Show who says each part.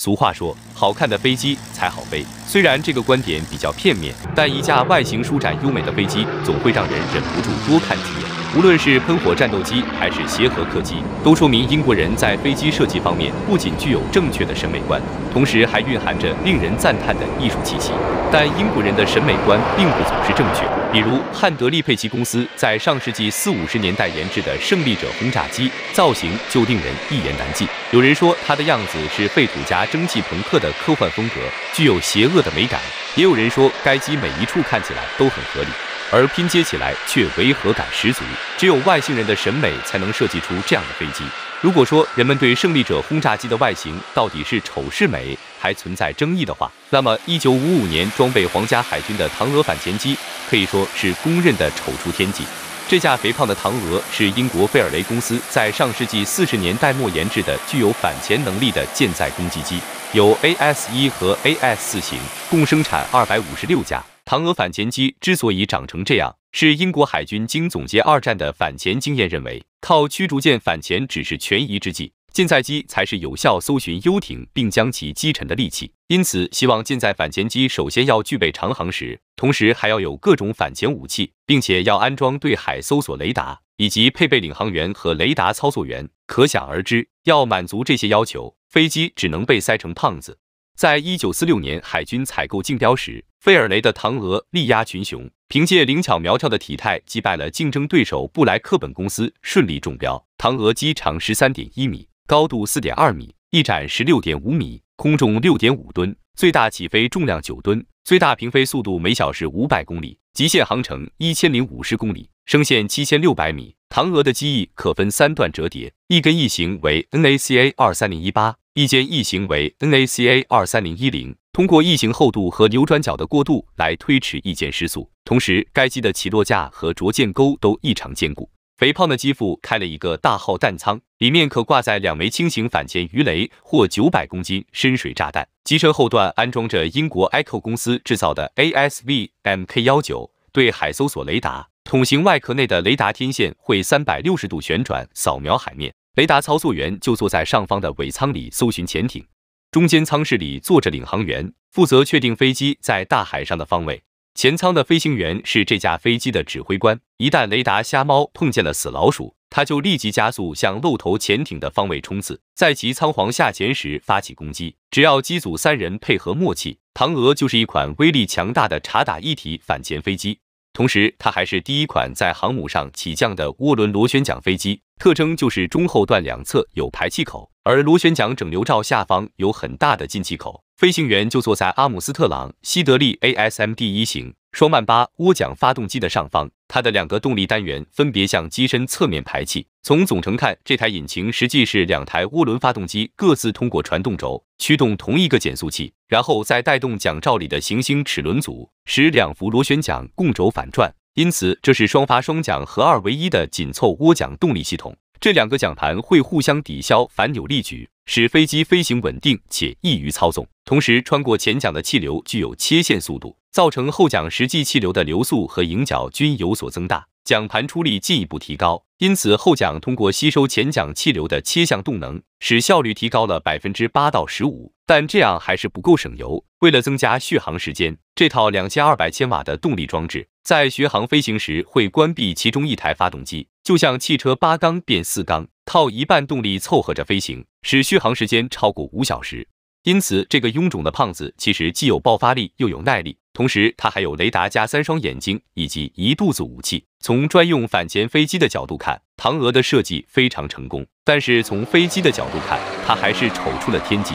Speaker 1: 俗话说，好看的飞机才好飞。虽然这个观点比较片面，但一架外形舒展优美的飞机，总会让人忍不住多看几眼。无论是喷火战斗机还是协和客机，都说明英国人在飞机设计方面不仅具有正确的审美观，同时还蕴含着令人赞叹的艺术气息。但英国人的审美观并不总是正确，比如汉德利佩奇公司在上世纪四五十年代研制的胜利者轰炸机造型就令人一言难尽。有人说它的样子是废土加蒸汽朋克的科幻风格，具有邪恶的美感；也有人说该机每一处看起来都很合理。而拼接起来却违和感十足，只有外星人的审美才能设计出这样的飞机。如果说人们对胜利者轰炸机的外形到底是丑是美还存在争议的话，那么一九五五年装备皇家海军的唐俄反潜机可以说是公认的丑出天际。这架肥胖的唐俄是英国费尔雷公司在上世纪四十年代末研制的具有反潜能力的舰载攻击机，有 AS 一和 AS 四型，共生产二百五十六架。唐俄反潜机之所以长成这样，是英国海军经总结二战的反潜经验，认为靠驱逐舰反潜只是权宜之计，舰载机才是有效搜寻幽艇并将其击沉的利器。因此，希望舰载反潜机首先要具备长航时，同时还要有各种反潜武器，并且要安装对海搜索雷达，以及配备领航员和雷达操作员。可想而知，要满足这些要求，飞机只能被塞成胖子。在一九四六年海军采购竞标时，费尔雷的唐俄力压群雄，凭借灵巧苗条的体态击败了竞争对手布莱克本公司，顺利中标。唐俄机长十三点一米，高度四点二米，翼展十六点五米，空重六点五吨，最大起飞重量九吨，最大平飞速度每小时五百公里，极限航程一千零五十公里，升限七千六百米。唐俄的机翼可分三段折叠，一根翼型为 NACA 二三零一八。翼尖翼型为 NACA 二三零一零，通过异形厚度和扭转角的过渡来推迟翼见失速。同时，该机的起落架和着舰钩都异常坚固。肥胖的机腹开了一个大号弹舱，里面可挂载两枚轻型反潜鱼雷或九百公斤深水炸弹。机身后段安装着英国 Echo 公司制造的 ASV MK19 对海搜索雷达，筒形外壳内的雷达天线会三百六十度旋转扫描海面。雷达操作员就坐在上方的尾舱里搜寻潜艇，中间舱室里坐着领航员，负责确定飞机在大海上的方位。前舱的飞行员是这架飞机的指挥官。一旦雷达瞎猫碰见了死老鼠，他就立即加速向露头潜艇的方位冲刺，在其仓皇下潜时发起攻击。只要机组三人配合默契，唐俄就是一款威力强大的查打一体反潜飞机。同时，它还是第一款在航母上起降的涡轮螺旋桨飞机。特征就是中后段两侧有排气口，而螺旋桨整流罩下方有很大的进气口。飞行员就坐在阿姆斯特朗西德利 ASMD 一型双曼巴涡桨发动机的上方，它的两个动力单元分别向机身侧面排气。从总成看，这台引擎实际是两台涡轮发动机，各自通过传动轴驱动同一个减速器，然后再带动桨罩里的行星齿轮组，使两副螺旋桨共轴反转。因此，这是双发双桨合二为一的紧凑涡桨动力系统。这两个桨盘会互相抵消反扭力矩，使飞机飞行稳定且易于操纵。同时，穿过前桨的气流具有切线速度，造成后桨实际气流的流速和迎角均有所增大，桨盘出力进一步提高。因此，后桨通过吸收前桨气流的切向动能，使效率提高了百分之八到十五。但这样还是不够省油，为了增加续航时间。这套两千二百千瓦的动力装置在巡航飞行时会关闭其中一台发动机，就像汽车八缸变四缸，套一半动力凑合着飞行，使续航时间超过五小时。因此，这个臃肿的胖子其实既有爆发力又有耐力，同时它还有雷达加三双眼睛以及一肚子武器。从专用反潜飞机的角度看，唐俄的设计非常成功；但是从飞机的角度看，它还是丑出了天际。